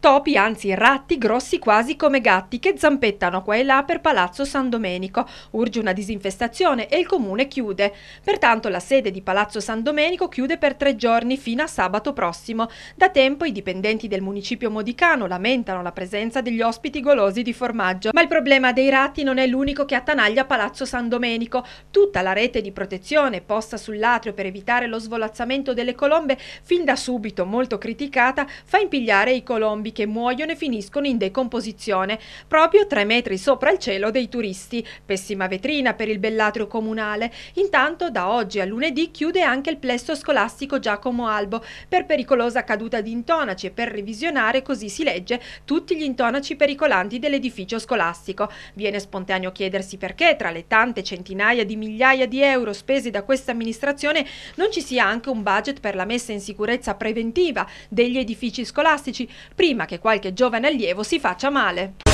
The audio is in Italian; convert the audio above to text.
Topi, anzi ratti, grossi quasi come gatti, che zampettano qua e là per Palazzo San Domenico. Urge una disinfestazione e il comune chiude. Pertanto la sede di Palazzo San Domenico chiude per tre giorni fino a sabato prossimo. Da tempo i dipendenti del municipio modicano lamentano la presenza degli ospiti golosi di formaggio. Ma il problema dei ratti non è l'unico che attanaglia Palazzo San Domenico. Tutta la rete di protezione posta sull'atrio per evitare lo svolazzamento delle colombe, fin da subito molto criticata, fa impigliare i colombi corpi che muoiono e finiscono in decomposizione, proprio tre metri sopra il cielo dei turisti. Pessima vetrina per il bellatrio comunale. Intanto da oggi a lunedì chiude anche il plesso scolastico Giacomo Albo per pericolosa caduta di intonaci e per revisionare, così si legge, tutti gli intonaci pericolanti dell'edificio scolastico. Viene spontaneo chiedersi perché tra le tante centinaia di migliaia di euro spesi da questa amministrazione non ci sia anche un budget per la messa in sicurezza preventiva degli edifici scolastici prima prima che qualche giovane allievo si faccia male.